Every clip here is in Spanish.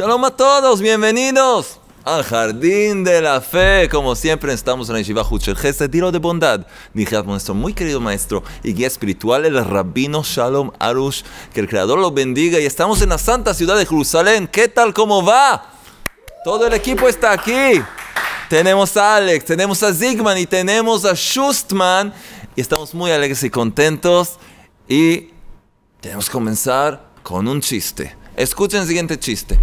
Shalom a todos, bienvenidos al Jardín de la Fe. Como siempre, estamos en la Yeshiva Hucher tiro de bondad. Dije nuestro muy querido maestro y guía espiritual, el rabino Shalom Arush, que el Creador los bendiga. Y estamos en la santa ciudad de Jerusalén. ¿Qué tal, cómo va? Todo el equipo está aquí. Tenemos a Alex, tenemos a Zigman y tenemos a Shustman. Y estamos muy alegres y contentos. Y tenemos que comenzar con un chiste. Escuchen el siguiente chiste.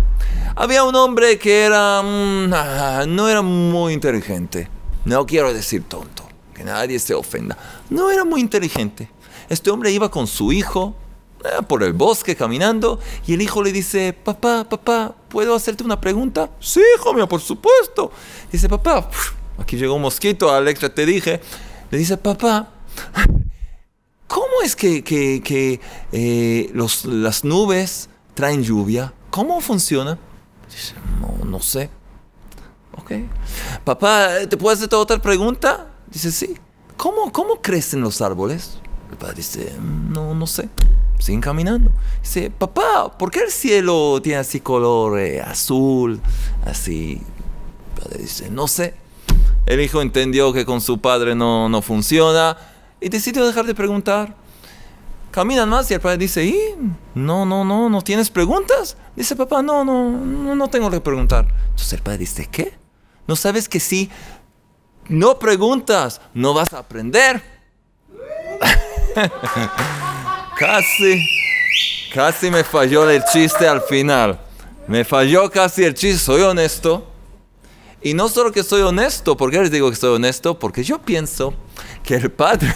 Había un hombre que era... Mm, ah, no era muy inteligente. No quiero decir tonto, que nadie se ofenda. No era muy inteligente. Este hombre iba con su hijo eh, por el bosque caminando y el hijo le dice, papá, papá, ¿puedo hacerte una pregunta? Sí, hijo mío, por supuesto. Dice, papá, aquí llegó un mosquito, Alexa, te dije. Le dice, papá, ¿cómo es que, eh, las nubes traen lluvia. ¿Cómo funciona? Dice, no, no sé. Ok. Papá, ¿te puedes hacer otra pregunta? Dice, sí. ¿Cómo, cómo crecen los árboles? El padre dice, no, no sé. Siguen caminando. Dice, papá, ¿por qué el cielo tiene así color eh, azul? Así. El padre dice, no sé. El hijo entendió que con su padre no, no funciona y decidió dejar de preguntar. Caminan más y el padre dice, ¿y? No, no, no, ¿no tienes preguntas? Dice, papá, no, no, no, no tengo que preguntar. Entonces el padre dice, ¿qué? ¿No sabes que si no preguntas, no vas a aprender? casi, casi me falló el chiste al final. Me falló casi el chiste, soy honesto. Y no solo que soy honesto, ¿por qué les digo que soy honesto? Porque yo pienso que el padre,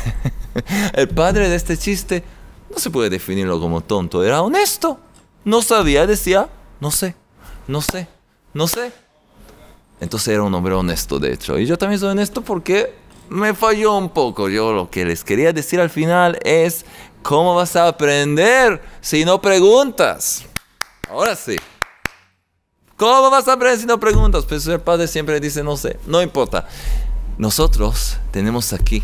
el padre de este chiste no se puede definirlo como tonto, era honesto. No sabía, decía, no sé, no sé, no sé. Entonces era un hombre honesto, de hecho. Y yo también soy honesto porque me falló un poco. Yo lo que les quería decir al final es, ¿cómo vas a aprender si no preguntas? Ahora sí. ¿Cómo vas a aprender si no preguntas? Pues el padre siempre dice, no sé, no importa. Nosotros tenemos aquí,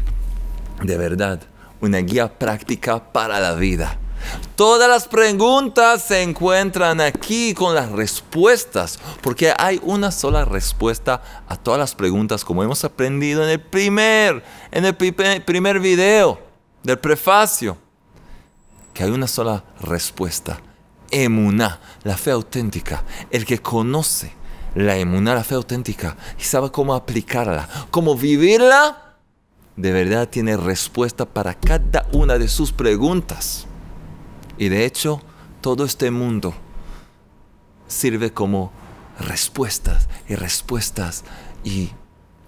de verdad, una guía práctica para la vida. Todas las preguntas se encuentran aquí con las respuestas, porque hay una sola respuesta a todas las preguntas, como hemos aprendido en el primer, en el primer video del prefacio, que hay una sola respuesta. Emuná, la fe auténtica, el que conoce la emuná, la fe auténtica, y sabe cómo aplicarla, cómo vivirla de verdad tiene respuesta para cada una de sus preguntas. Y de hecho, todo este mundo sirve como respuestas y respuestas y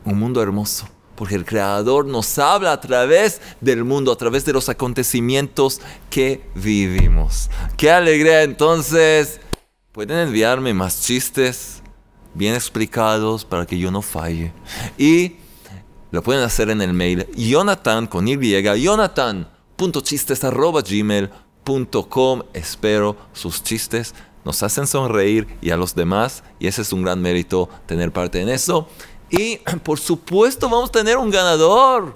un mundo hermoso. Porque el Creador nos habla a través del mundo, a través de los acontecimientos que vivimos. ¡Qué alegría! Entonces, pueden enviarme más chistes bien explicados para que yo no falle. Y lo pueden hacer en el mail jonathan con y jonathan.chistes.gmail.com. Espero sus chistes. Nos hacen sonreír y a los demás. Y ese es un gran mérito tener parte en eso. Y por supuesto vamos a tener un ganador.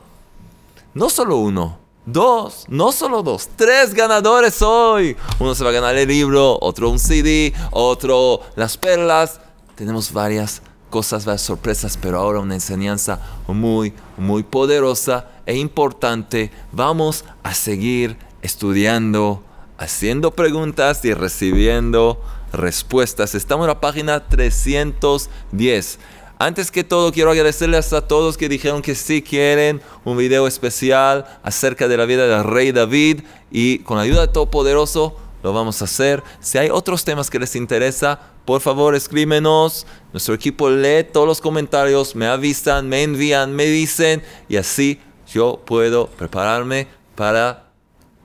No solo uno, dos, no solo dos, tres ganadores hoy. Uno se va a ganar el libro, otro un CD, otro las perlas. Tenemos varias cosas, sorpresas, pero ahora una enseñanza muy, muy poderosa e importante. Vamos a seguir estudiando, haciendo preguntas y recibiendo respuestas. Estamos en la página 310. Antes que todo, quiero agradecerles a todos que dijeron que sí quieren un video especial acerca de la vida del rey David y con la ayuda de poderoso lo vamos a hacer. Si hay otros temas que les interesa, por favor escrímenos. Nuestro equipo lee todos los comentarios, me avisan, me envían, me dicen y así yo puedo prepararme para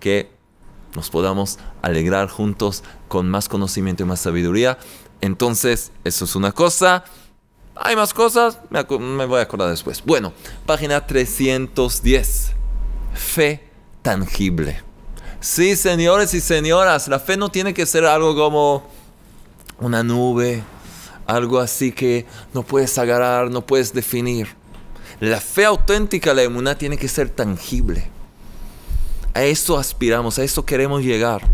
que nos podamos alegrar juntos con más conocimiento y más sabiduría. Entonces, eso es una cosa. Hay más cosas, me, me voy a acordar después. Bueno, página 310. Fe tangible. Sí, señores y señoras, la fe no tiene que ser algo como una nube, algo así que no puedes agarrar, no puedes definir. La fe auténtica, la emuná, tiene que ser tangible. A eso aspiramos, a eso queremos llegar.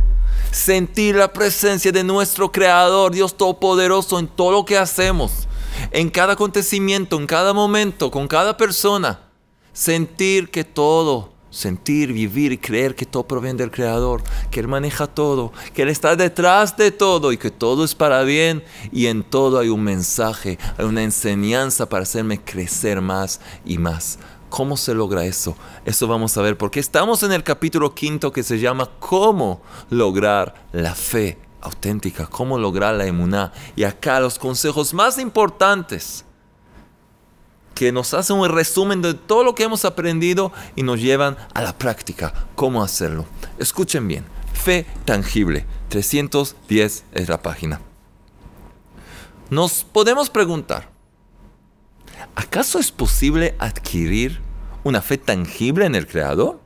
Sentir la presencia de nuestro Creador, Dios Todopoderoso, en todo lo que hacemos, en cada acontecimiento, en cada momento, con cada persona. Sentir que todo sentir, vivir y creer que todo proviene del Creador, que Él maneja todo, que Él está detrás de todo y que todo es para bien y en todo hay un mensaje, hay una enseñanza para hacerme crecer más y más. ¿Cómo se logra eso? Eso vamos a ver porque estamos en el capítulo quinto que se llama ¿Cómo lograr la fe auténtica? ¿Cómo lograr la emuná? Y acá los consejos más importantes que nos hace un resumen de todo lo que hemos aprendido y nos llevan a la práctica, cómo hacerlo. Escuchen bien, fe tangible, 310 es la página. Nos podemos preguntar, ¿acaso es posible adquirir una fe tangible en el Creador?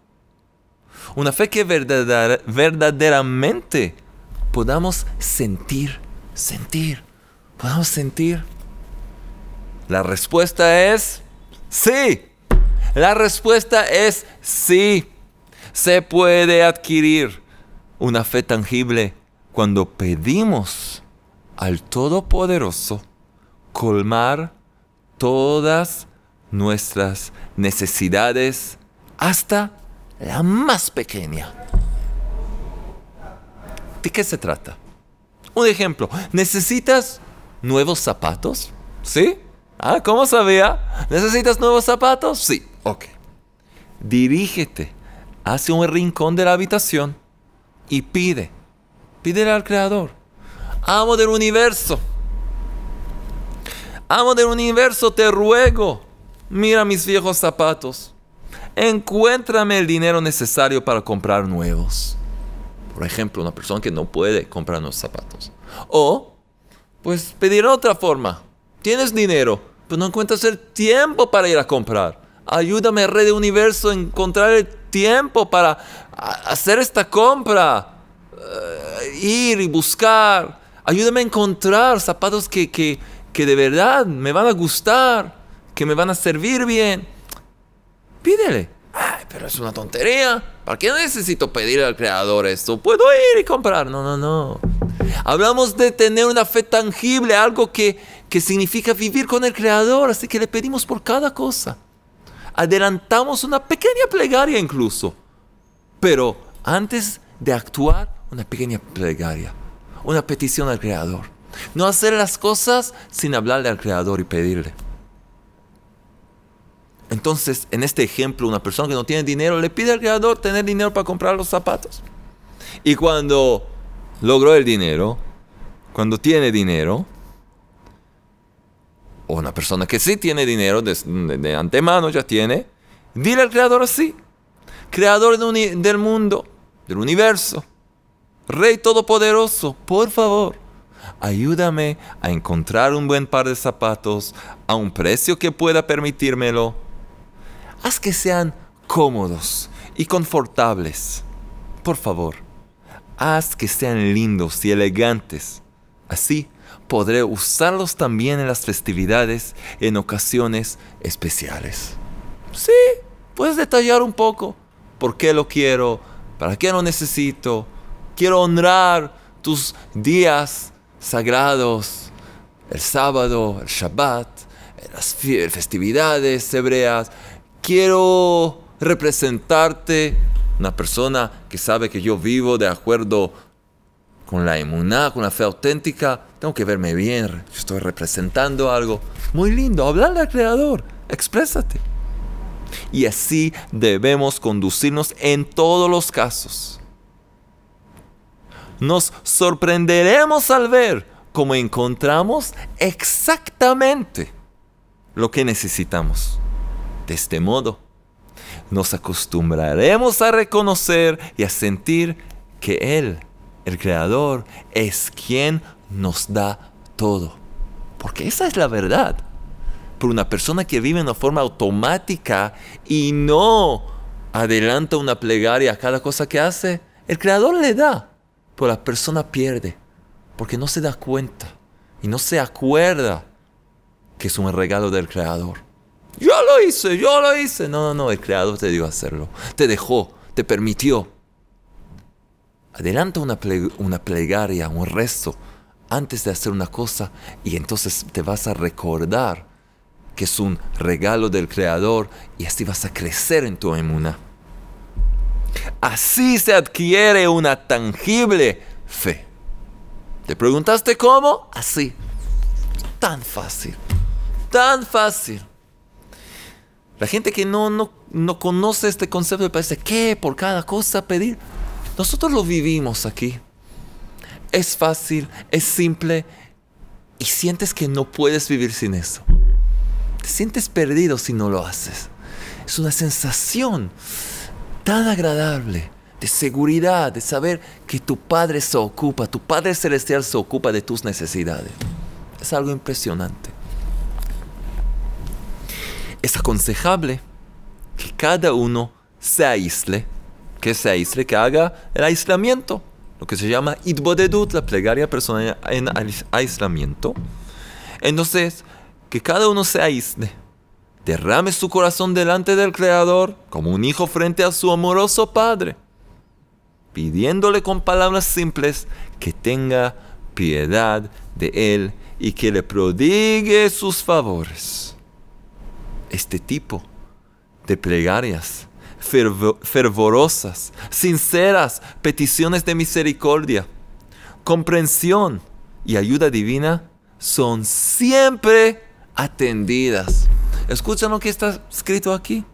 Una fe que verdaderamente podamos sentir, sentir, podamos sentir. La respuesta es sí. La respuesta es sí. Se puede adquirir una fe tangible cuando pedimos al Todopoderoso colmar todas nuestras necesidades hasta la más pequeña. ¿De qué se trata? Un ejemplo, ¿necesitas nuevos zapatos? ¿Sí? Ah, ¿cómo sabía? ¿Necesitas nuevos zapatos? Sí, ok. Dirígete hacia un rincón de la habitación y pide. Pídele al Creador. Amo del universo. Amo del universo, te ruego. Mira mis viejos zapatos. Encuéntrame el dinero necesario para comprar nuevos. Por ejemplo, una persona que no puede comprar nuevos zapatos. O, pues pedir otra forma. Tienes dinero, pero no encuentras el tiempo para ir a comprar. Ayúdame, Red Universo, a encontrar el tiempo para hacer esta compra. Eh, ir y buscar. Ayúdame a encontrar zapatos que, que, que de verdad me van a gustar, que me van a servir bien. Pídele. Ay, pero es una tontería. ¿Para qué necesito pedirle al creador esto? Puedo ir y comprar. No, no, no. Hablamos de tener una fe tangible, algo que, que significa vivir con el Creador, así que le pedimos por cada cosa. Adelantamos una pequeña plegaria incluso, pero antes de actuar, una pequeña plegaria, una petición al Creador. No hacer las cosas sin hablarle al Creador y pedirle. Entonces, en este ejemplo, una persona que no tiene dinero le pide al creador tener dinero para comprar los zapatos. Y cuando logró el dinero, cuando tiene dinero, o una persona que sí tiene dinero de, antemano ya tiene, dile al creador así, creador del mundo, del universo, Rey Todopoderoso, por favor, ayúdame a encontrar un buen par de zapatos a un precio que pueda permitírmelo. Haz que sean cómodos y confortables, por favor. Haz que sean lindos y elegantes. Así podré usarlos también en las festividades en ocasiones especiales. Sí, puedes detallar un poco. ¿Por qué lo quiero? ¿Para qué lo necesito? Quiero honrar tus días sagrados, el sábado, el Shabbat, las festividades hebreas. Quiero representarte una persona que sabe que yo vivo de acuerdo con la emuná, con la fe auténtica, tengo que verme bien, estoy representando algo. Muy lindo, hablarle al Creador, exprésate. Y así debemos conducirnos en todos los casos. Nos sorprenderemos al ver cómo encontramos exactamente lo que necesitamos. De este modo, nos acostumbraremos a reconocer y a sentir que Él, el Creador, es quien nos da todo. Porque esa es la verdad. Por una persona que vive de una forma automática y no adelanta una plegaria a cada cosa que hace, el Creador le da. Pero la persona pierde porque no se da cuenta y no se acuerda que es un regalo del Creador. Yo lo hice, yo lo hice. No, no, no, el creador te dio a hacerlo. Te dejó, te permitió. Adelanta una, una plegaria, un rezo, antes de hacer una cosa y entonces te vas a recordar que es un regalo del creador y así vas a crecer en tu emuna. Así se adquiere una tangible fe. ¿Te preguntaste cómo? Así. Tan fácil. Tan fácil. La gente que no, no, no conoce este concepto parece, que Por cada cosa pedir. Nosotros lo vivimos aquí. Es fácil, es simple y sientes que no puedes vivir sin eso. Te sientes perdido si no lo haces. Es una sensación tan agradable de seguridad, de saber que tu Padre se ocupa, tu Padre Celestial se ocupa de tus necesidades. Es algo impresionante es aconsejable que cada uno se aísle, que se aísle, que haga el aislamiento, lo que se llama idbodedut, la plegaria personal en aislamiento. Entonces, que cada uno se aísle, derrame su corazón delante del Creador, como un hijo frente a su amoroso Padre, pidiéndole con palabras simples que tenga piedad de él y que le prodigue sus favores este tipo de plegarias fervorosas, sinceras, peticiones de misericordia, comprensión y ayuda divina son siempre atendidas. Escuchan lo que está escrito aquí.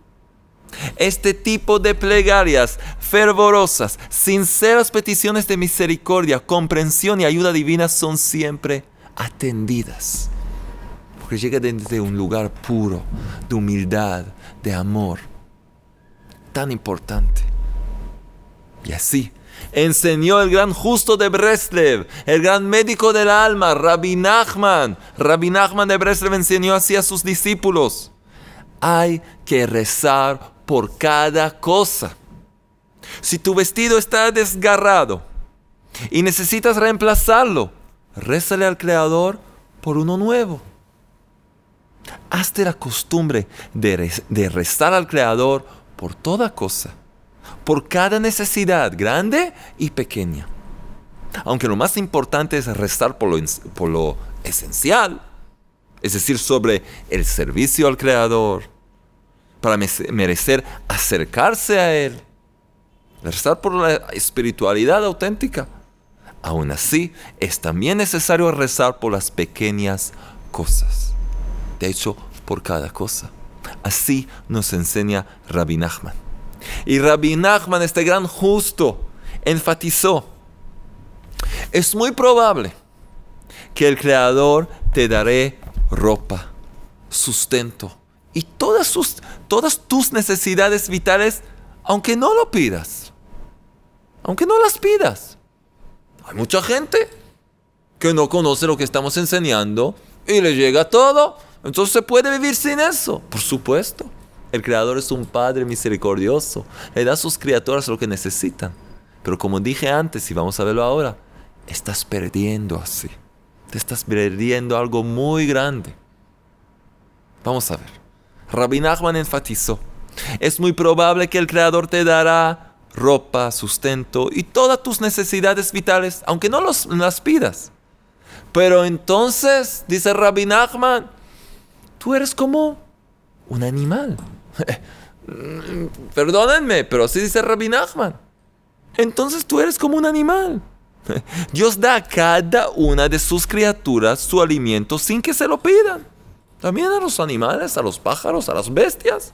Este tipo de plegarias fervorosas, sinceras peticiones de misericordia, comprensión y ayuda divina son siempre atendidas que desde un lugar puro, de humildad, de amor. Tan importante. Y así enseñó el gran justo de Breslev, el gran médico del alma, Rabbi Nachman. Rabbi Nachman de Breslev enseñó así a sus discípulos. Hay que rezar por cada cosa. Si tu vestido está desgarrado y necesitas reemplazarlo, rézale al Creador por uno nuevo. Hazte la costumbre de, rezar restar al Creador por toda cosa, por cada necesidad grande y pequeña. Aunque lo más importante es rezar por lo, esencial, es decir, sobre el servicio al Creador, para merecer acercarse a Él, rezar por la espiritualidad auténtica. Aún así, es también necesario rezar por las pequeñas cosas de hecho, por cada cosa. Así nos enseña Rabbi Nachman. Y Rabbi Nachman, este gran justo, enfatizó, es muy probable que el Creador te daré ropa, sustento y todas, todas tus necesidades vitales, aunque no lo pidas, aunque no las pidas. Hay mucha gente que no conoce lo que estamos enseñando y le llega todo entonces se puede vivir sin eso, por supuesto. El Creador es un Padre misericordioso. Le da a sus criaturas lo que necesitan. Pero como dije antes, y vamos a verlo ahora, estás perdiendo así. Te estás perdiendo algo muy grande. Vamos a ver. Rabbi Nachman enfatizó. Es muy probable que el Creador te dará ropa, sustento y todas tus necesidades vitales, aunque no las pidas. Pero entonces, dice Rabbi Nachman, Tú eres como un animal. Perdónenme, pero así dice Rabbi Nachman. Entonces tú eres como un animal. Dios da a cada una de sus criaturas su alimento sin que se lo pidan. También a los animales, a los pájaros, a las bestias.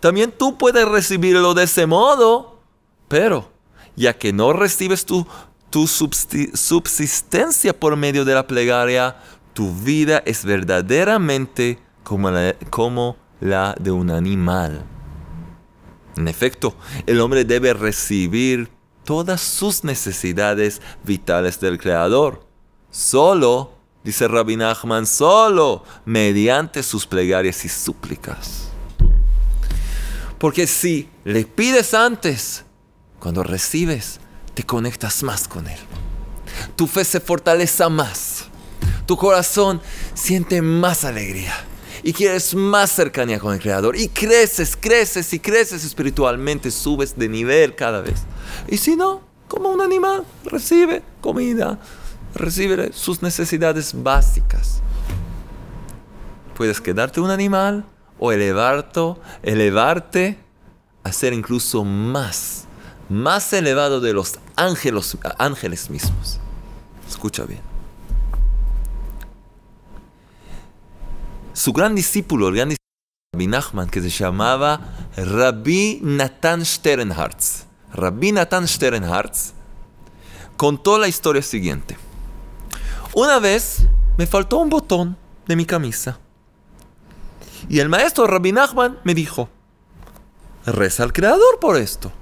También tú puedes recibirlo de ese modo, pero ya que no recibes tu, tu subsistencia por medio de la plegaria, tu vida es verdaderamente como la, de un animal. En efecto, el hombre debe recibir todas sus necesidades vitales del Creador. Solo, dice Rabbi Ahman solo mediante sus plegarias y súplicas. Porque si le pides antes, cuando recibes, te conectas más con Él. Tu fe se fortaleza más tu corazón siente más alegría y quieres más cercanía con el Creador y creces, creces y creces espiritualmente, subes de nivel cada vez. Y si no, como un animal, recibe comida, recibe sus necesidades básicas. Puedes quedarte un animal o elevarte, elevarte a ser incluso más, más elevado de los ángeles mismos. Escucha bien. su gran discípulo, el gran discípulo Rabbi Nachman, que se llamaba Rabbi Nathan Sternhartz. Rabbi Nathan Sternhartz contó la historia siguiente. Una vez me faltó un botón de mi camisa. Y el maestro Rabbi Nachman me dijo, reza al Creador por esto.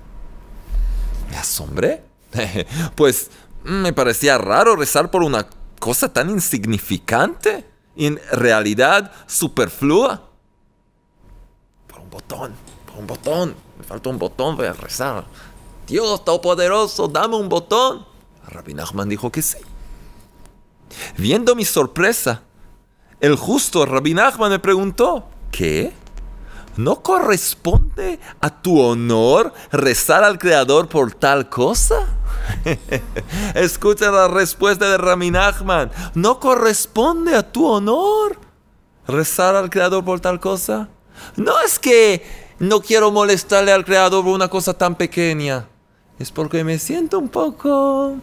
Me asombré. pues mm, me parecía raro rezar por una cosa tan insignificante en realidad superflua? Por un botón, por un botón. Me falta un botón, voy a rezar. Dios Todopoderoso, dame un botón. Rabbi Nachman dijo que sí. Viendo mi sorpresa, el justo Rabbi Nachman me preguntó, ¿qué? ¿No corresponde a tu honor rezar al Creador por tal cosa? Escucha la respuesta de Ramin Ahmad. ¿No corresponde a tu honor rezar al Creador por tal cosa? No es que no quiero molestarle al Creador por una cosa tan pequeña. Es porque me siento un poco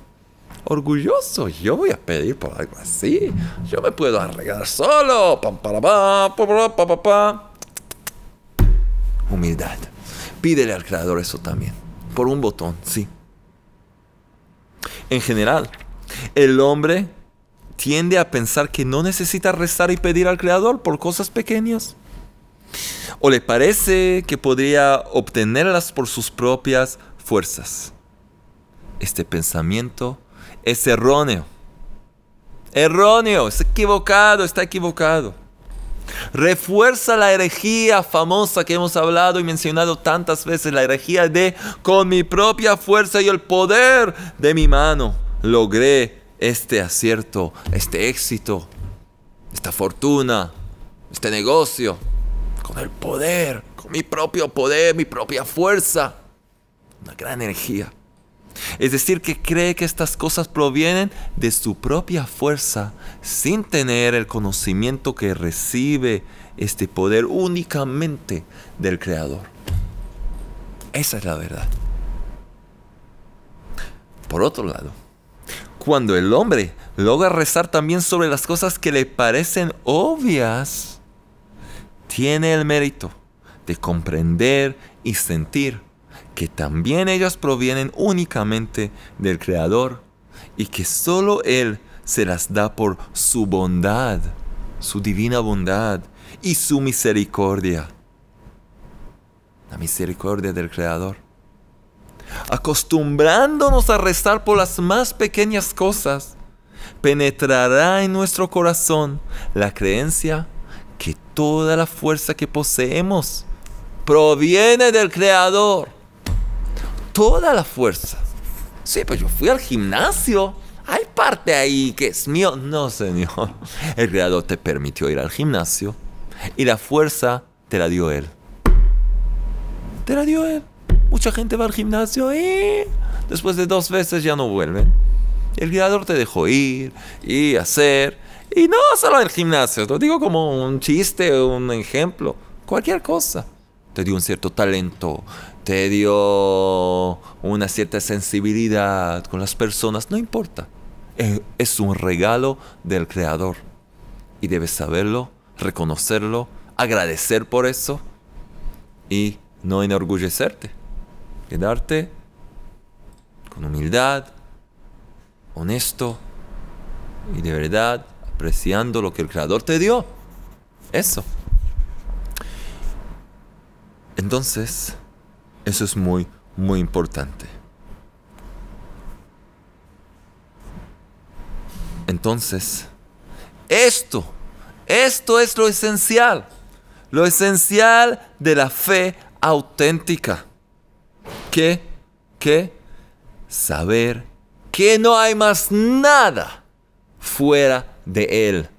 orgulloso. Yo voy a pedir por algo así. Yo me puedo arreglar solo. Pam, para, pa, pa, humildad. Pídele al Creador eso también. Por un botón, sí. En general, el hombre tiende a pensar que no necesita rezar y pedir al Creador por cosas pequeñas. O le parece que podría obtenerlas por sus propias fuerzas. Este pensamiento es erróneo. Erróneo, es equivocado, está equivocado. Refuerza la herejía famosa que hemos hablado y mencionado tantas veces, la herejía de con mi propia fuerza y el poder de mi mano logré este acierto, este éxito, esta fortuna, este negocio, con el poder, con mi propio poder, mi propia fuerza, una gran energía. Es decir, que cree que estas cosas provienen de su propia fuerza, sin tener el conocimiento que recibe este poder únicamente del Creador. Esa es la verdad. Por otro lado, cuando el hombre logra rezar también sobre las cosas que le parecen obvias, tiene el mérito de comprender y sentir que también ellas provienen únicamente del Creador y que solo Él se las da por su bondad, su divina bondad y su misericordia. La misericordia del Creador. Acostumbrándonos a rezar por las más pequeñas cosas, penetrará en nuestro corazón la creencia que toda la fuerza que poseemos proviene del Creador toda la fuerza. Sí, pues yo fui al gimnasio. Hay parte ahí que es mío. No, señor. El creador te permitió ir al gimnasio y la fuerza te la dio él. Te la dio él. Mucha gente va al gimnasio y después de dos veces ya no vuelven. El creador te dejó ir y hacer. Y no solo el gimnasio, lo digo como un chiste, un ejemplo, cualquier cosa. Te dio un cierto talento, te dio una cierta sensibilidad con las personas, no importa. Eh, es un regalo del Creador. Y debes saberlo, reconocerlo, agradecer por eso y no enorgullecerte. Quedarte con humildad, honesto y de verdad apreciando lo que el Creador te dio. Eso. Entonces, eso es muy, muy importante. Entonces, esto, esto es lo esencial, lo esencial de la fe auténtica. ¿Qué? ¿Qué? Saber que no hay más nada fuera de él.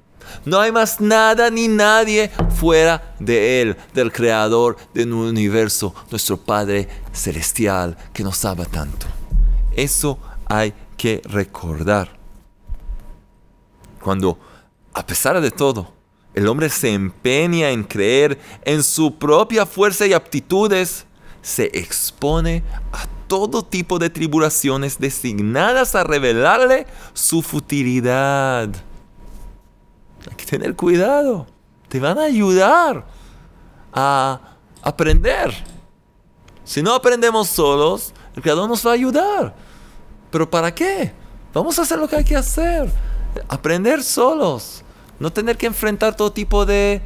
No hay más nada ni nadie fuera de Él, del Creador del universo, nuestro Padre Celestial que nos ama tanto. Eso hay que recordar. Cuando, a pesar de todo, el hombre se empeña en creer en su propia fuerza y aptitudes, se expone a todo tipo de tribulaciones designadas a revelarle su futilidad. Hay que tener cuidado. Te van a ayudar a aprender. Si no aprendemos solos, el Creador nos va a ayudar. ¿Pero para qué? Vamos a hacer lo que hay que hacer. Aprender solos. No tener que enfrentar todo tipo de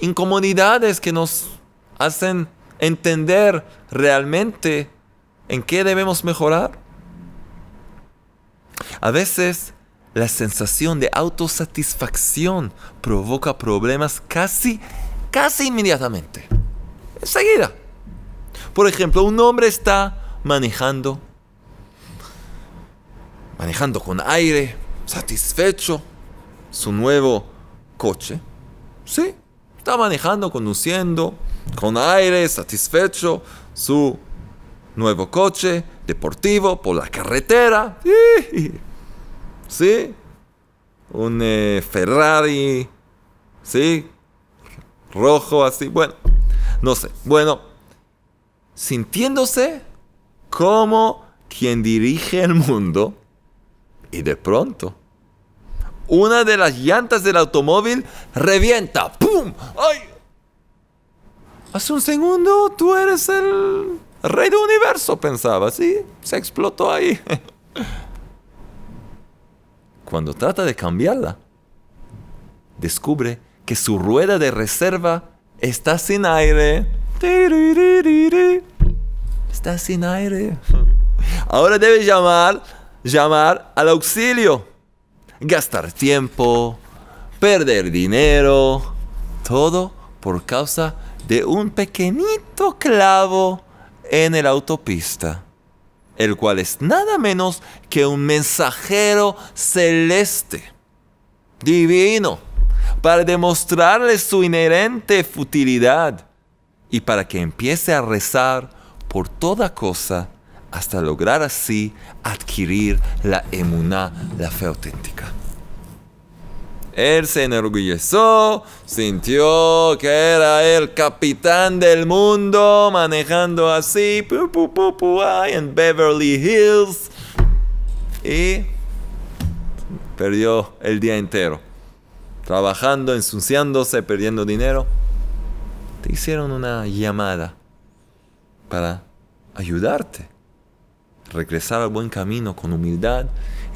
incomodidades que nos hacen entender realmente en qué debemos mejorar. A veces la sensación de autosatisfacción provoca problemas casi, casi inmediatamente. Enseguida. Por ejemplo, un hombre está manejando, manejando con aire, satisfecho, su nuevo coche. Sí, está manejando, conduciendo, con aire, satisfecho, su nuevo coche deportivo por la carretera. ¿sí? Un eh, Ferrari, ¿sí? Rojo así, bueno, no sé. Bueno, sintiéndose como quien dirige el mundo y de pronto una de las llantas del automóvil revienta. ¡Pum! ¡Ay! Hace un segundo tú eres el rey del universo, pensaba, ¿sí? Se explotó ahí. cuando trata de cambiarla, descubre que su rueda de reserva está sin aire. Está sin aire. Hmm. Ahora debe llamar, llamar al auxilio. Gastar tiempo, perder dinero, todo por causa de un pequeñito clavo en la autopista el cual es nada menos que un mensajero celeste, divino, para demostrarle su inherente futilidad y para que empiece a rezar por toda cosa hasta lograr así adquirir la emuná, la fe auténtica. Él se enorgullezó, sintió que era el capitán del mundo manejando así en Beverly Hills y perdió el día entero trabajando, ensuciándose, perdiendo dinero. Te hicieron una llamada para ayudarte regresar al buen camino con humildad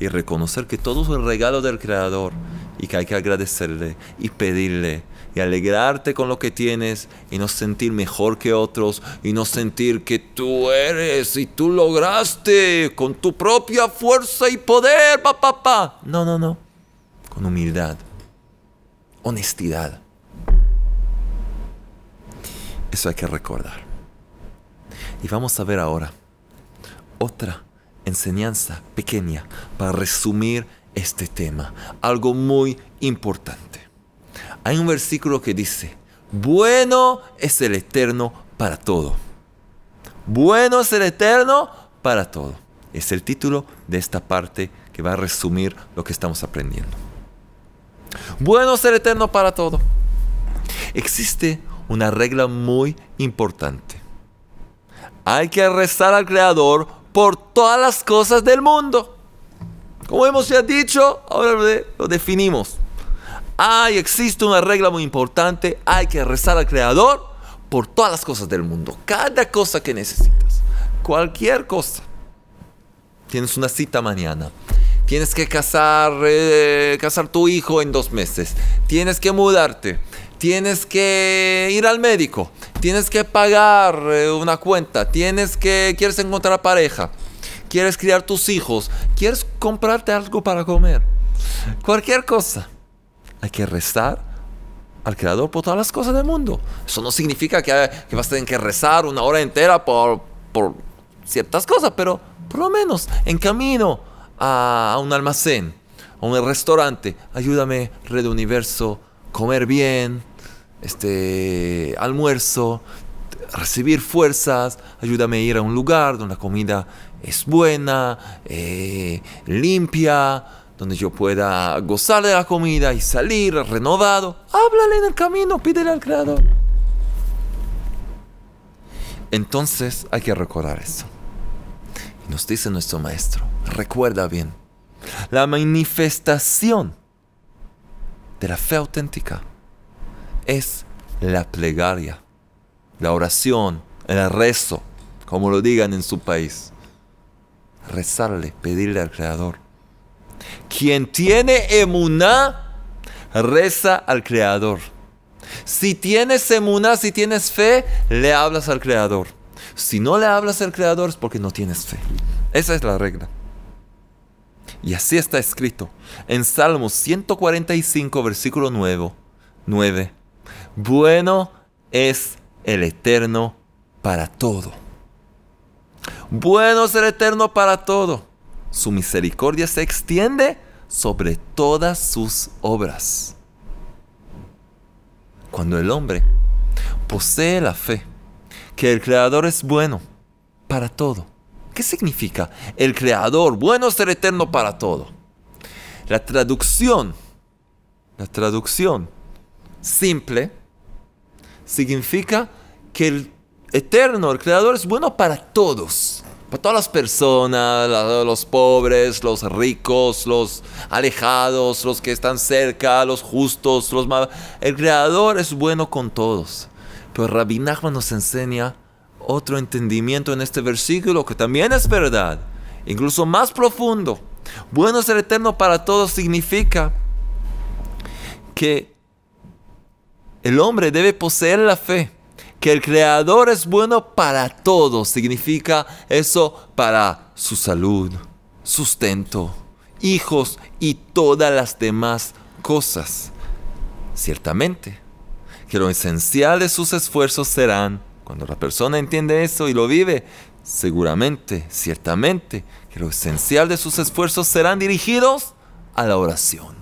y reconocer que todo es un regalo del Creador y que hay que agradecerle y pedirle y alegrarte con lo que tienes y no sentir mejor que otros y no sentir que tú eres y tú lograste con tu propia fuerza y poder, papá. No, no, no. Con humildad, honestidad. Eso hay que recordar. Y vamos a ver ahora otra enseñanza pequeña para resumir este tema, algo muy importante. Hay un versículo que dice, bueno es el eterno para todo. Bueno es el eterno para todo. Es el título de esta parte que va a resumir lo que estamos aprendiendo. Bueno es el eterno para todo. Existe una regla muy importante. Hay que rezar al Creador por todas las cosas del mundo. Como hemos ya dicho, ahora lo, definimos. Hay, existe una regla muy importante, hay que rezar al Creador por todas las cosas del mundo, cada cosa que necesitas, cualquier cosa. Tienes una cita mañana, tienes que casar, eh, casar tu hijo en dos meses, tienes que mudarte, tienes que ir al médico, tienes que pagar eh, una cuenta, tienes que, quieres encontrar pareja, quieres criar tus hijos, quieres comprarte algo para comer, cualquier cosa. Hay que rezar al Creador por todas las cosas del mundo. Eso no significa que, ah, vas a tener que rezar una hora entera por, ciertas cosas, pero por lo menos en camino a, a un almacén, a un restaurante, ayúdame, Red Universo, comer bien, este almuerzo, recibir fuerzas, ayúdame a ir a un lugar donde la comida es buena, eh, limpia, donde yo pueda gozar de la comida y salir renovado. Háblale en el camino, pídele al Creador. Entonces hay que recordar eso. Y nos dice nuestro Maestro, recuerda bien, la manifestación de la fe auténtica es la plegaria, la oración, el rezo, como lo digan en su país. Rezarle, pedirle al Creador. Quien tiene emuná, reza al Creador. Si tienes emuná, si tienes fe, le hablas al Creador. Si no le hablas al Creador es porque no tienes fe. Esa es la regla. Y así está escrito en Salmos 145, versículo 9. 9. Bueno es el Eterno para todo. Bueno es el Eterno para todo. Su misericordia se extiende sobre todas sus obras. Cuando el hombre posee la fe que el Creador es bueno para todo. ¿Qué significa el Creador? Bueno es el Eterno para todo. La traducción, la traducción simple significa que el Eterno, el Creador, es bueno para todos. Para todas las personas, los pobres, los ricos, los alejados, los que están cerca, los justos, los malos. El Creador es bueno con todos. Pero Rabbi nos enseña otro entendimiento en este versículo que también es verdad, incluso más profundo. Bueno ser eterno para todos significa que el hombre debe poseer la fe, que el Creador es bueno para todos. Significa eso para su salud, sustento, hijos y todas las demás cosas. Ciertamente, que lo esencial de sus esfuerzos serán, cuando la persona entiende eso y lo vive, seguramente, ciertamente, que lo esencial de sus esfuerzos serán dirigidos a la oración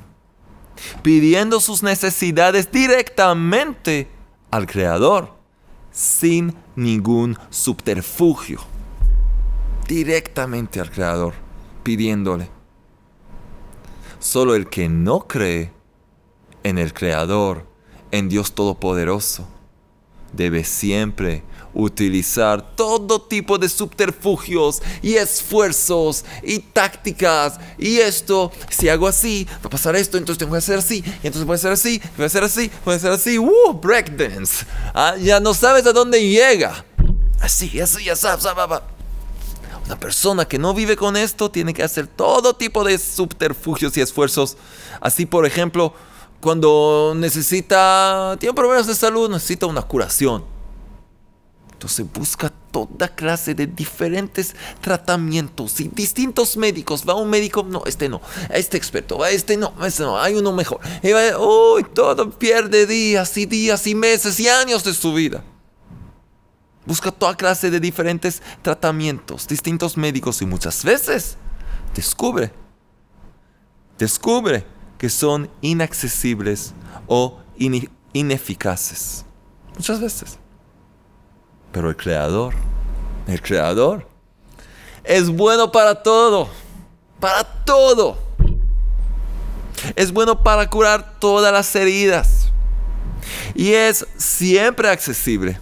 pidiendo sus necesidades directamente al Creador, sin ningún subterfugio. Directamente al Creador, pidiéndole. Solo el que no cree en el Creador, en Dios Todopoderoso, Debes siempre utilizar todo tipo de subterfugios y esfuerzos y tácticas y esto, si hago así, va a pasar esto, entonces tengo que hacer así, y entonces puede ser así, puede ser así, puede ser así, ¡uh! Breakdance. Ah, ya no sabes a dónde llega. Así, así, ya sabes, Una persona que no vive con esto tiene que hacer todo tipo de subterfugios y esfuerzos. Así, por ejemplo, cuando necesita, tiene problemas de salud, necesita una curación. Entonces busca toda clase de diferentes tratamientos y distintos médicos. Va un médico, no, este no, este experto, va este no, este no, hay uno mejor. Y va, oh, todo pierde días y días y meses y años de su vida. Busca toda clase de diferentes tratamientos, distintos médicos y muchas veces descubre, descubre que son inaccesibles o ineficaces. Muchas veces. Pero el creador, el creador, es bueno para todo, para todo. Es bueno para curar todas las heridas. Y es siempre accesible.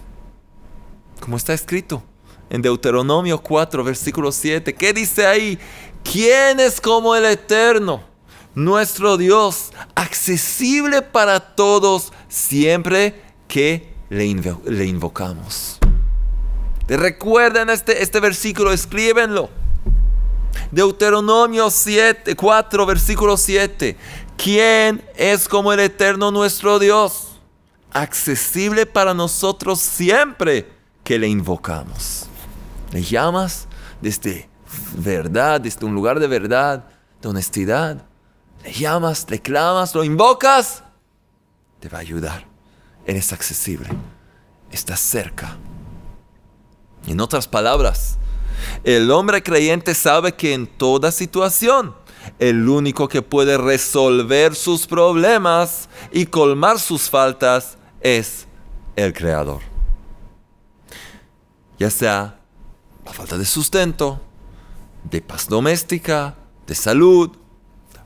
Como está escrito en Deuteronomio 4, versículo 7. ¿Qué dice ahí? ¿Quién es como el Eterno? nuestro Dios, accesible para todos siempre que le, invocamos. Te invocamos. Recuerden este, este versículo, escríbenlo. Deuteronomio 7, 4, versículo 7. ¿Quién es como el eterno nuestro Dios? Accesible para nosotros siempre que le invocamos. Le llamas desde este verdad, desde este un lugar de verdad, de honestidad, le llamas, le clamas, lo invocas, te va a ayudar. Eres accesible, estás cerca. En otras palabras, el hombre creyente sabe que en toda situación, el único que puede resolver sus problemas y colmar sus faltas es el Creador. Ya sea la falta de sustento, de paz doméstica, de salud,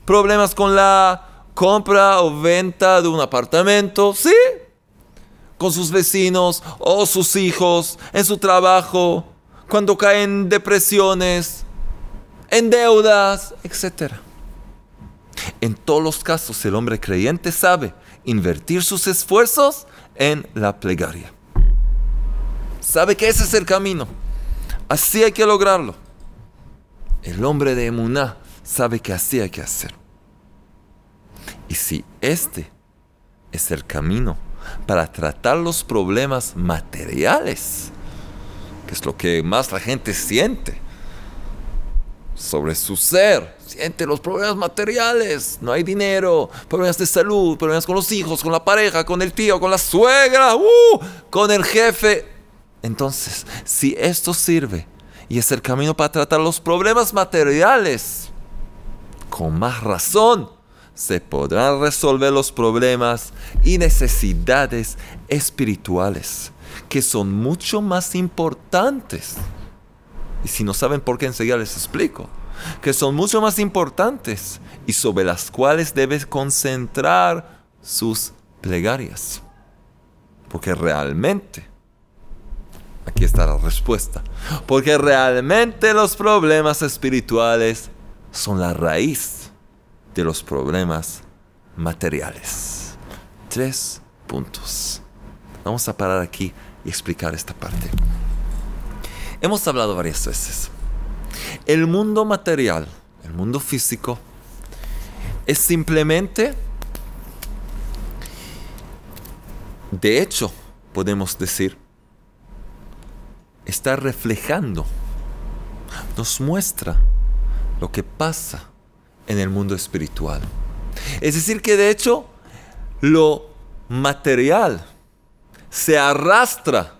problemas con la compra o venta de un apartamento, ¿sí? Con sus vecinos o sus hijos, en su trabajo, cuando caen depresiones, en deudas, etc. En todos los casos el hombre creyente sabe invertir sus esfuerzos en la plegaria. Sabe que ese es el camino. Así hay que lograrlo. El hombre de Emuná sabe que así hay que hacer. Y si este es el camino para tratar los problemas materiales, que es lo que más la gente siente sobre su ser, siente los problemas materiales, no hay dinero, problemas de salud, problemas con los hijos, con la pareja, con el tío, con la suegra, uh, con el jefe. Entonces, si esto sirve y es el camino para tratar los problemas materiales, con más razón se podrán resolver los problemas y necesidades espirituales, que son mucho más importantes. Y si no saben por qué, enseguida les explico. Que son mucho más importantes y sobre las cuales debes concentrar sus plegarias. Porque realmente, aquí está la respuesta, porque realmente los problemas espirituales son la raíz de los problemas materiales. Tres puntos. Vamos a parar aquí y explicar esta parte. Hemos hablado varias veces. El mundo material, el mundo físico, es simplemente, de hecho, podemos decir, está reflejando, nos muestra lo que pasa en el mundo espiritual. Es decir, que de hecho lo material se arrastra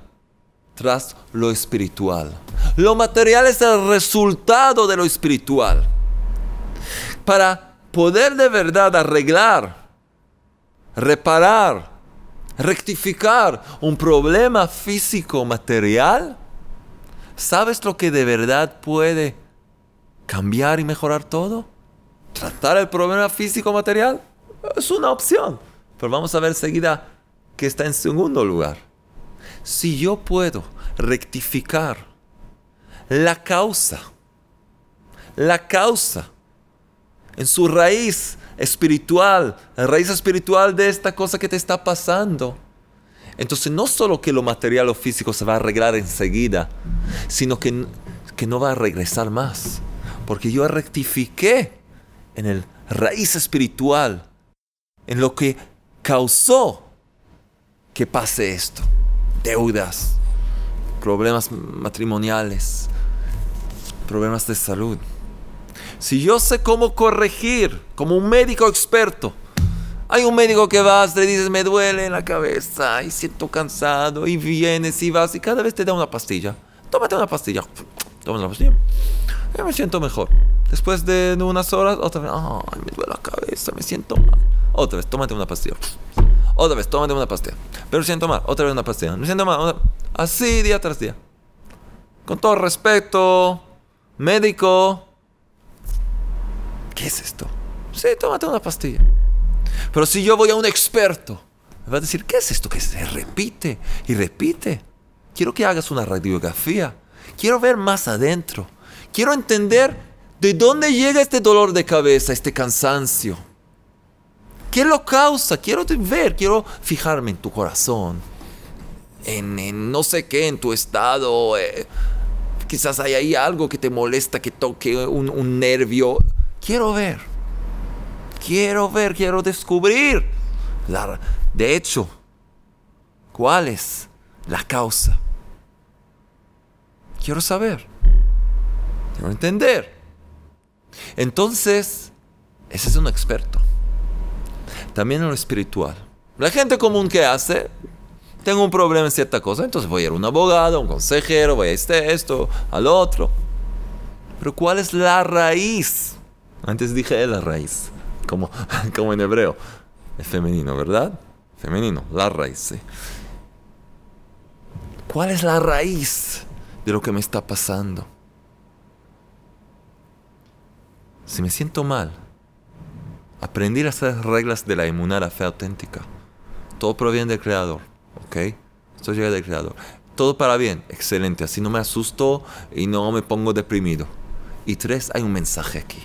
tras lo espiritual. Lo material es el resultado de lo espiritual. Para poder de verdad arreglar, reparar, rectificar un problema físico material, ¿sabes lo que de verdad puede cambiar y mejorar todo. Tratar el problema físico-material es una opción. Pero vamos a ver seguida que está en segundo lugar. Si yo puedo rectificar la causa, la causa en su raíz espiritual, la raíz espiritual de esta cosa que te está pasando. Entonces no solo que lo material o físico se va a arreglar enseguida, sino que, que no va a regresar más porque yo rectifiqué en el raíz espiritual, en lo que causó que pase esto. Deudas, problemas matrimoniales, problemas de salud. Si yo sé cómo corregir, como un médico experto, hay un médico que vas, le dices, me duele la cabeza, y siento cansado, y vienes y vas, y cada vez te da una pastilla. Tómate una pastilla. Tómate una pastilla me siento mejor. Después de unas horas, otra vez, me duele la cabeza, me siento mal. Otra vez, tómate una pastilla. Otra vez, tómate una pastilla. Pero siento mal, otra vez una pastilla. Me siento mal, así día tras día. Con todo respeto, médico. ¿Qué es esto? Sí, tómate una pastilla. Pero si yo voy a un experto, me va a decir, ¿qué es esto que se repite y repite? Quiero que hagas una radiografía. Quiero ver más adentro. Quiero entender de dónde llega este dolor de cabeza, este cansancio. ¿Qué lo causa? Quiero ver, quiero fijarme en tu corazón, en, no sé qué, en tu estado. Eh, quizás hay ahí algo que te molesta, que toque un, un nervio. Quiero ver. Quiero ver, quiero descubrir. La, de hecho, ¿cuál es la causa? Quiero saber entender. Entonces, ese es un experto. También en lo espiritual. La gente común que hace, tengo un problema en cierta cosa, entonces voy a ir a un abogado, a un consejero, voy a este, esto, al otro. Pero ¿cuál es la raíz? Antes dije la raíz, como, como en hebreo. Es femenino, ¿verdad? Femenino, la raíz, sí. ¿Cuál es la raíz de lo que me está pasando? si me siento mal, aprendí estas reglas de la inmunidad, la fe auténtica. Todo proviene del Creador, ¿ok? Esto llega del Creador. Todo para bien, excelente, así no me asusto y no me pongo deprimido. Y tres, hay un mensaje aquí.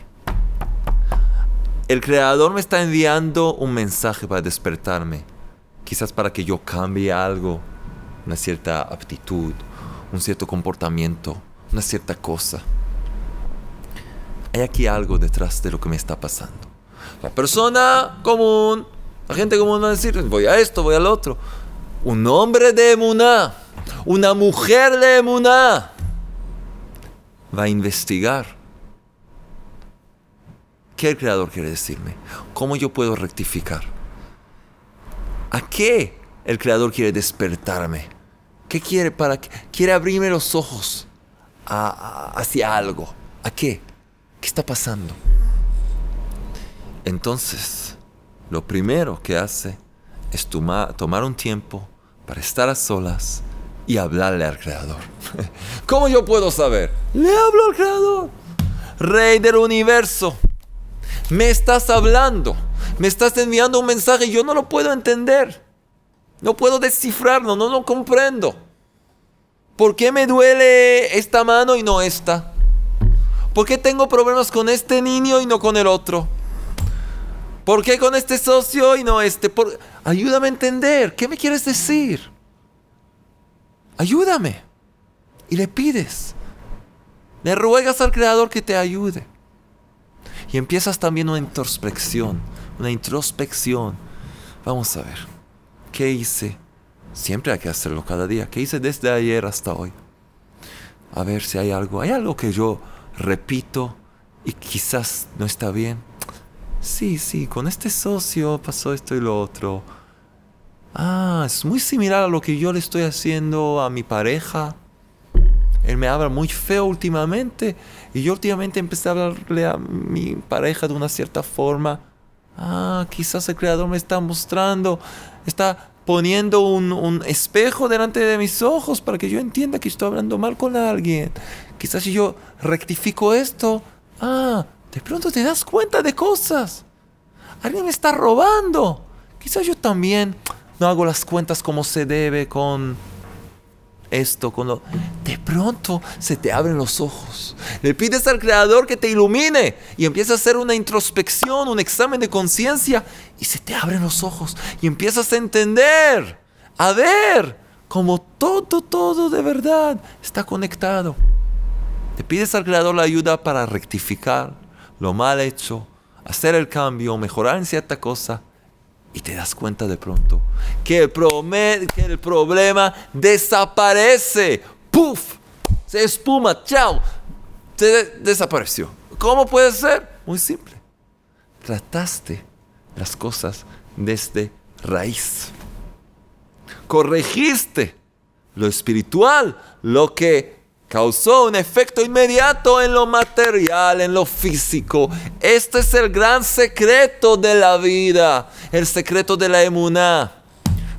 El Creador me está enviando un mensaje para despertarme, quizás para que yo cambie algo, una cierta aptitud, un cierto comportamiento, una cierta cosa hay aquí algo detrás de lo que me está pasando. La persona común, la gente común va a decir, voy a esto, voy al otro. Un hombre de Emuná, una mujer de Emuná, va a investigar. ¿Qué el creador quiere decirme? ¿Cómo yo puedo rectificar? ¿A qué el creador quiere despertarme? ¿Qué quiere para que Quiere abrirme los ojos hacia algo. ¿A qué? ¿Qué está pasando? Entonces, lo primero que hace es tomar un tiempo para estar a solas y hablarle al Creador. ¿Cómo yo puedo saber? Le hablo al Creador. Rey del universo, me estás hablando, me estás enviando un mensaje y yo no lo puedo entender. No puedo descifrarlo, no lo comprendo. ¿Por qué me duele esta mano y no esta? ¿Por qué tengo problemas con este niño y no con el otro? ¿Por qué con este socio y no este? Ayúdame a entender. ¿Qué me quieres decir? Ayúdame. Y le pides. Le ruegas al Creador que te ayude. Y empiezas también una introspección. Una introspección. Vamos a ver. ¿Qué hice? Siempre hay que hacerlo cada día. ¿Qué hice desde ayer hasta hoy? A ver si hay algo. ¿Hay algo que yo repito, y quizás no está bien. Sí, sí, con este socio pasó esto y lo otro. Ah, es muy similar a lo que yo le estoy haciendo a mi pareja. Él me habla muy feo últimamente y yo últimamente empecé a hablarle a mi pareja de una cierta forma. Ah, quizás el creador me está mostrando, está poniendo un, espejo delante de mis ojos para que yo entienda que estoy hablando mal con alguien. Quizás si yo rectifico esto, ah, de pronto te das cuenta de cosas. Alguien me está robando. Quizás yo también no hago las cuentas como se debe con esto, con De pronto se te abren los ojos. Le pides al Creador que te ilumine y empiezas a hacer una introspección, un examen de conciencia y se te abren los ojos y empiezas a entender, a ver cómo todo, todo de verdad está conectado. Te pides al Creador la ayuda para rectificar lo mal hecho, hacer el cambio, mejorar en cierta cosa. Y te das cuenta de pronto que el, problema desaparece. ¡Puf! Se espuma, chao. Se desapareció. ¿Cómo puede ser? Muy simple. Trataste las cosas desde raíz. Corregiste lo espiritual, lo que causó un efecto inmediato en lo material, en lo físico. Este es el gran secreto de la vida, el secreto de la emuná.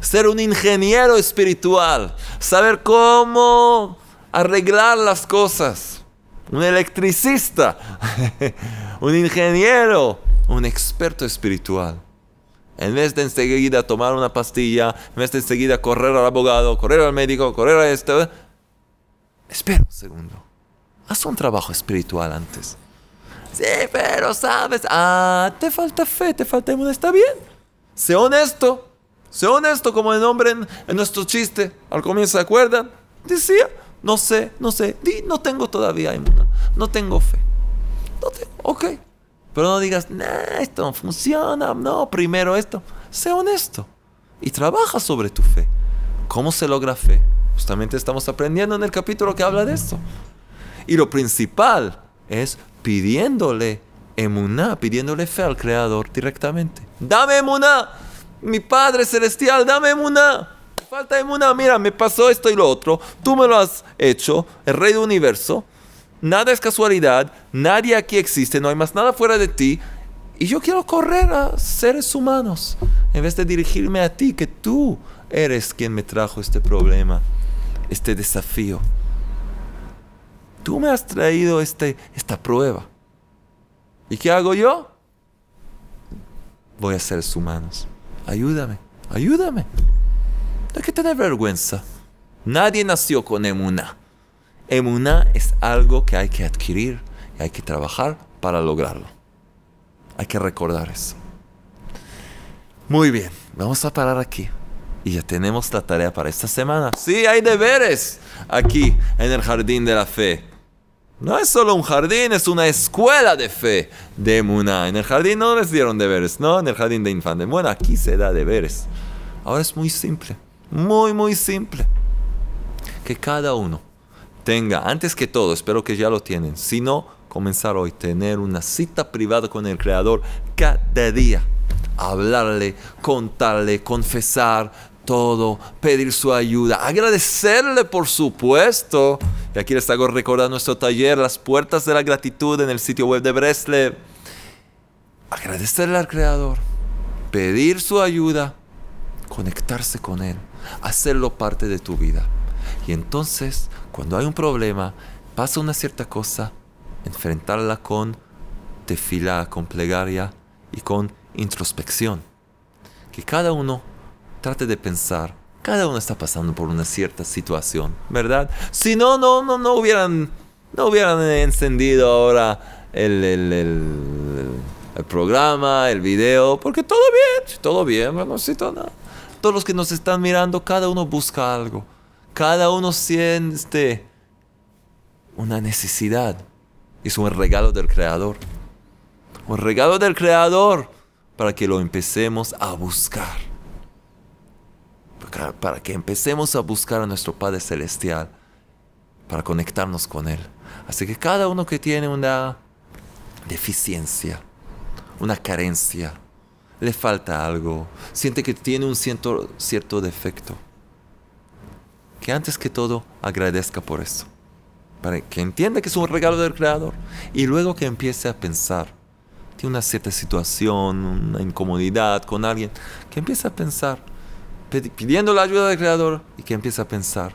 Ser un ingeniero espiritual, saber cómo arreglar las cosas. Un electricista, un ingeniero, un experto espiritual. En vez de enseguida tomar una pastilla, en vez de enseguida correr al abogado, correr al médico, correr a este... Espera un segundo. Haz un trabajo espiritual antes. Sí, pero sabes. Ah, te falta fe, te falta inmunidad. Está bien. Sé honesto. Sé honesto como el nombre en, nuestro chiste. Al comienzo, ¿se acuerdan? Decía, no sé, no sé. Di, no tengo todavía inmunidad. No tengo fe. No tengo. Ok. Pero no digas, nah, esto no funciona. No, primero esto. Sé honesto. Y trabaja sobre tu fe. ¿Cómo se logra fe? Justamente estamos aprendiendo en el capítulo que habla de esto. Y lo principal es pidiéndole emuná, pidiéndole fe al Creador directamente. Dame emuná, mi Padre Celestial, dame emuná. Falta emuná, mira, me pasó esto y lo otro. Tú me lo has hecho, el Rey del Universo. Nada es casualidad, nadie aquí existe, no hay más nada fuera de ti. Y yo quiero correr a seres humanos en vez de dirigirme a ti, que tú eres quien me trajo este problema este desafío. Tú me has traído este, esta prueba. ¿Y qué hago yo? Voy a ser humanos. Ayúdame, ayúdame. No hay que tener vergüenza. Nadie nació con emuná. Emuná es algo que hay que adquirir y hay que trabajar para lograrlo. Hay que recordar eso. Muy bien, vamos a parar aquí. Y ya tenemos la tarea para esta semana. Sí, hay deberes aquí en el jardín de la fe. No es solo un jardín, es una escuela de fe de Muna. En el jardín no les dieron deberes, ¿no? En el jardín de infantes. Bueno, aquí se da deberes. Ahora es muy simple, muy, muy simple. Que cada uno tenga, antes que todo, espero que ya lo tienen, si no, comenzar hoy, tener una cita privada con el Creador cada día. Hablarle, contarle, confesar, todo, pedir su ayuda, agradecerle por supuesto. Y aquí les hago recordar nuestro taller, las puertas de la gratitud en el sitio web de Bresle Agradecerle al Creador, pedir su ayuda, conectarse con Él, hacerlo parte de tu vida. Y entonces, cuando hay un problema, pasa una cierta cosa, enfrentarla con tefila, con plegaria y con introspección. Que cada uno Trate de pensar. Cada uno está pasando por una cierta situación, ¿verdad? Si no, no, no, no hubieran, no hubieran encendido ahora el, el, programa, el video, porque todo bien, todo bien, bueno, si todo nada. Todos los que nos están mirando, cada uno busca algo. Cada uno siente una necesidad. Es un regalo del Creador. Un regalo del Creador para que lo empecemos a buscar para que empecemos a buscar a nuestro Padre Celestial, para conectarnos con Él. Así que cada uno que tiene una deficiencia, una carencia, le falta algo, siente que tiene un cierto, defecto, que antes que todo agradezca por eso, para que entienda que es un regalo del Creador y luego que empiece a pensar, tiene una cierta situación, una incomodidad con alguien, que empiece a pensar, pidiendo la ayuda del creador y que empieza a pensar,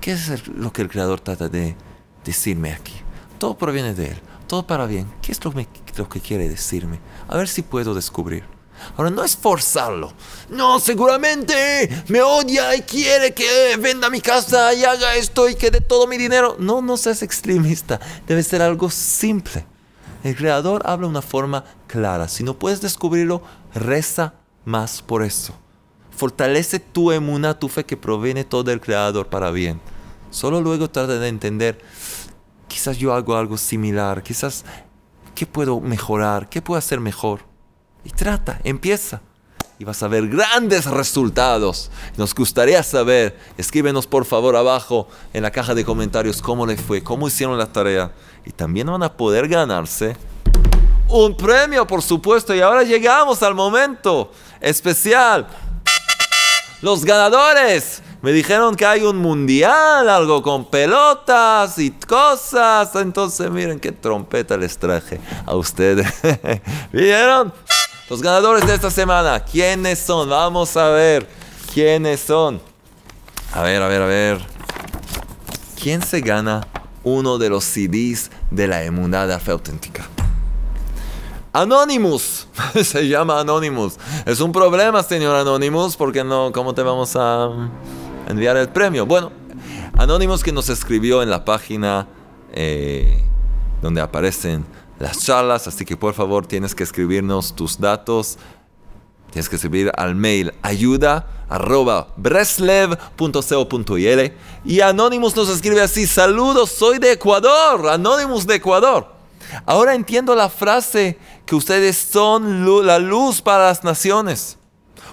¿qué es lo que el creador trata de decirme aquí? Todo proviene de él, todo para bien. ¿Qué es lo, lo que quiere decirme? A ver si puedo descubrir. Ahora no es forzarlo. No, seguramente me odia y quiere que venda mi casa y haga esto y que dé todo mi dinero. No, no seas extremista. Debe ser algo simple. El creador habla de una forma clara. Si no puedes descubrirlo, reza más por eso fortalece tu emuna, tu fe que proviene todo del Creador para bien. Solo luego trata de entender, quizás yo hago algo similar, quizás, ¿qué puedo mejorar? ¿Qué puedo hacer mejor? Y trata, empieza. Y vas a ver grandes resultados. Nos gustaría saber, escríbenos por favor abajo en la caja de comentarios cómo les fue, cómo hicieron la tarea. Y también van a poder ganarse un premio, por supuesto. Y ahora llegamos al momento especial los ganadores. Me dijeron que hay un mundial, algo con pelotas y cosas. Entonces miren qué trompeta les traje a ustedes. ¿Vieron? Los ganadores de esta semana. ¿Quiénes son? Vamos a ver. ¿Quiénes son? A ver, a ver, a ver. ¿Quién se gana uno de los CDs de la Emunada Fe Auténtica? Anonymous. Se llama Anonymous. Es un problema, señor Anonymous, porque no, ¿cómo te vamos a mm, enviar el premio? Bueno, Anonymous que nos escribió en la página eh, donde aparecen las charlas, así que por favor tienes que escribirnos tus datos. Tienes que escribir al mail ayuda arroba breslev.co.il y Anonymous nos escribe así, saludos, soy de Ecuador, Anonymous de Ecuador. Ahora entiendo la frase que ustedes son la luz para las naciones,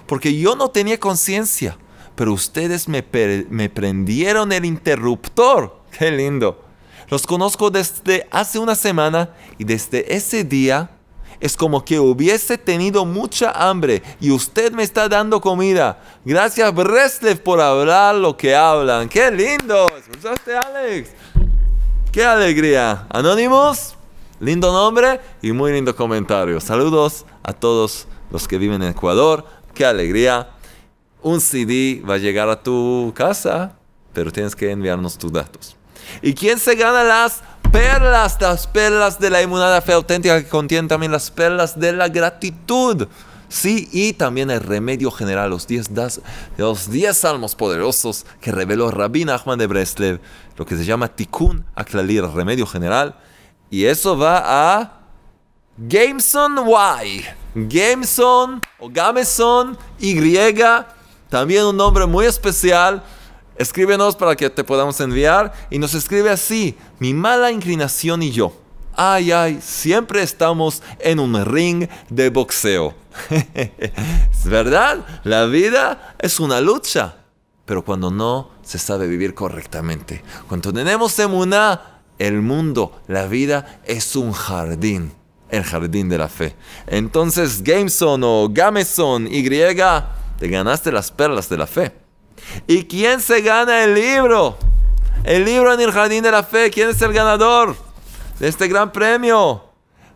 porque yo no tenía conciencia, pero ustedes me, me prendieron el interruptor. Qué lindo. Los conozco desde hace una semana y desde ese día es como que hubiese tenido mucha hambre y usted me está dando comida. Gracias Breslev por hablar lo que hablan. ¡Qué lindo! ¿Escuchaste, Alex? ¡Qué alegría! ¿Anónimos? Lindo nombre y muy lindo comentario. Saludos a todos los que viven en Ecuador. Qué alegría. Un CD va a llegar a tu casa, pero tienes que enviarnos tus datos. ¿Y quién se gana las perlas? Las perlas de la inmunidad fe auténtica que contienen también las perlas de la gratitud. Sí, y también el remedio general, los 10 los diez salmos poderosos que reveló Rabín Ahmad de Breslev, lo que se llama Tikkun Aklalir, remedio general y eso va a Gameson Y. Gameson o Gameson Y. También un nombre muy especial. Escríbenos para que te podamos enviar. Y nos escribe así, mi mala inclinación y yo. Ay, ay, siempre estamos en un ring de boxeo. es verdad, la vida es una lucha. Pero cuando no se sabe vivir correctamente, cuando tenemos emuná, el mundo, la vida es un jardín, el jardín de la fe. Entonces, Gameson o Gameson Y, te ganaste las perlas de la fe. ¿Y quién se gana el libro? El libro en el jardín de la fe, ¿quién es el ganador de este gran premio?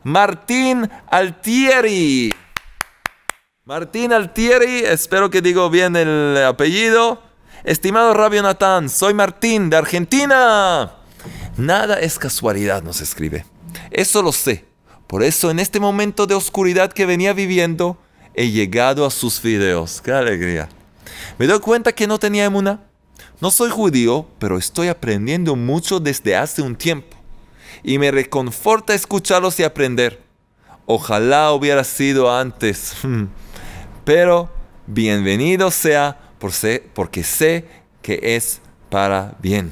Martín Altieri. Martín Altieri, espero que digo bien el apellido. Estimado Rabio Natán, soy Martín de Argentina. Nada es casualidad, nos escribe. Eso lo sé. Por eso en este momento de oscuridad que venía viviendo, he llegado a sus videos. ¡Qué alegría! Me doy cuenta que no tenía emuna. No soy judío, pero estoy aprendiendo mucho desde hace un tiempo. Y me reconforta escucharlos y aprender. Ojalá hubiera sido antes. Pero bienvenido sea porque sé que es para bien.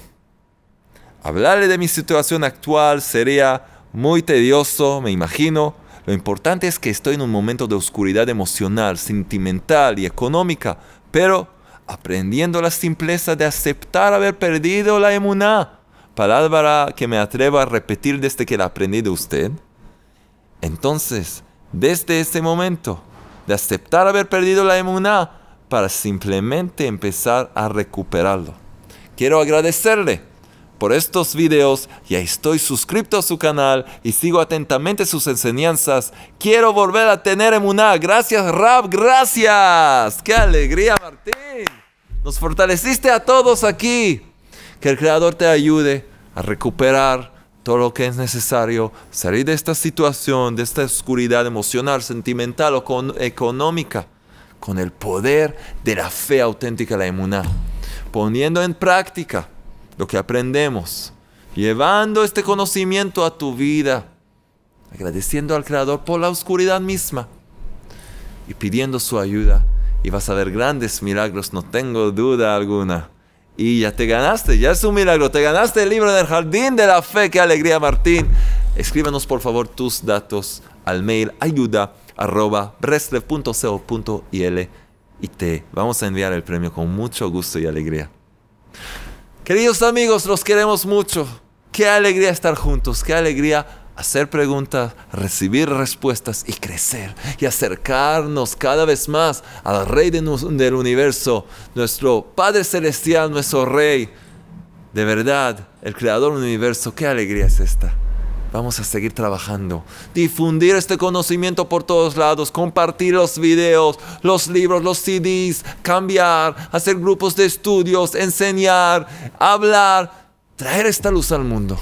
Hablarle de mi situación actual sería muy tedioso, me imagino. Lo importante es que estoy en un momento de oscuridad emocional, sentimental y económica, pero aprendiendo la simpleza de aceptar haber perdido la emuná. Palabra que me atrevo a repetir desde que la aprendí de usted. Entonces, desde ese momento de aceptar haber perdido la emuná, para simplemente empezar a recuperarlo. Quiero agradecerle por estos videos, ya estoy suscrito a su canal y sigo atentamente sus enseñanzas. Quiero volver a tener emuná. Gracias, Rab, gracias. ¡Qué alegría, Martín! Nos fortaleciste a todos aquí. Que el Creador te ayude a recuperar todo lo que es necesario, salir de esta situación, de esta oscuridad emocional, sentimental o económica, con el poder de la fe auténtica, la emuná, poniendo en práctica lo que aprendemos, llevando este conocimiento a tu vida, agradeciendo al Creador por la oscuridad misma y pidiendo su ayuda. Y vas a ver grandes milagros, no tengo duda alguna. Y ya te ganaste, ya es un milagro, te ganaste el libro del jardín de la fe, qué alegría Martín. Escríbanos, por favor tus datos al mail ayuda y te vamos a enviar el premio con mucho gusto y alegría. Queridos amigos, los queremos mucho. Qué alegría estar juntos, qué alegría hacer preguntas, recibir respuestas y crecer y acercarnos cada vez más al Rey de del universo, nuestro Padre Celestial, nuestro Rey. De verdad, el Creador del universo, qué alegría es esta. Vamos a seguir trabajando. Difundir este conocimiento por todos lados. Compartir los videos, los libros, los CDs. Cambiar. Hacer grupos de estudios. Enseñar. Hablar. Traer esta luz al mundo.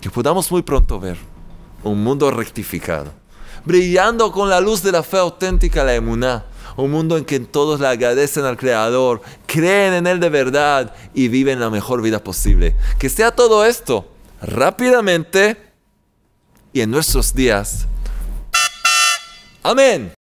Que podamos muy pronto ver un mundo rectificado. Brillando con la luz de la fe auténtica, la emuná. Un mundo en que todos le agradecen al Creador, creen en Él de verdad y viven la mejor vida posible. Que sea todo esto rápidamente y en nuestros días. Amén.